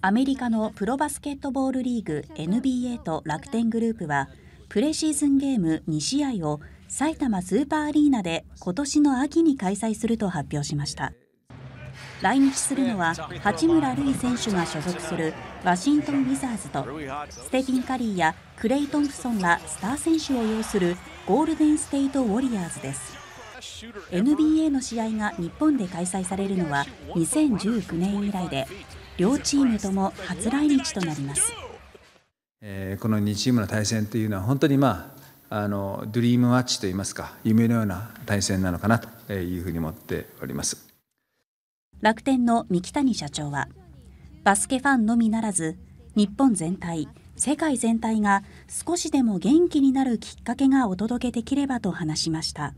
アメリカのプロバスケットボールリーグ NBA と楽天グループはプレシーズンゲーム2試合を埼玉スーパーアリーナで今年の秋に開催すると発表しました来日するのは八村塁選手が所属するワシントン・ウィザーズとステフィン・カリーやクレイ・トンプソンらスター選手を擁するゴールデン・ステイト・ウォリアーズです NBA の試合が日本で開催されるのは2019年以来で両チームとも初来日となります。えー、この2チームの対戦というのは本当にまああのドリームマッチといいますか夢のような対戦なのかなというふうに思っております楽天の三木谷社長はバスケファンのみならず日本全体世界全体が少しでも元気になるきっかけがお届けできればと話しました。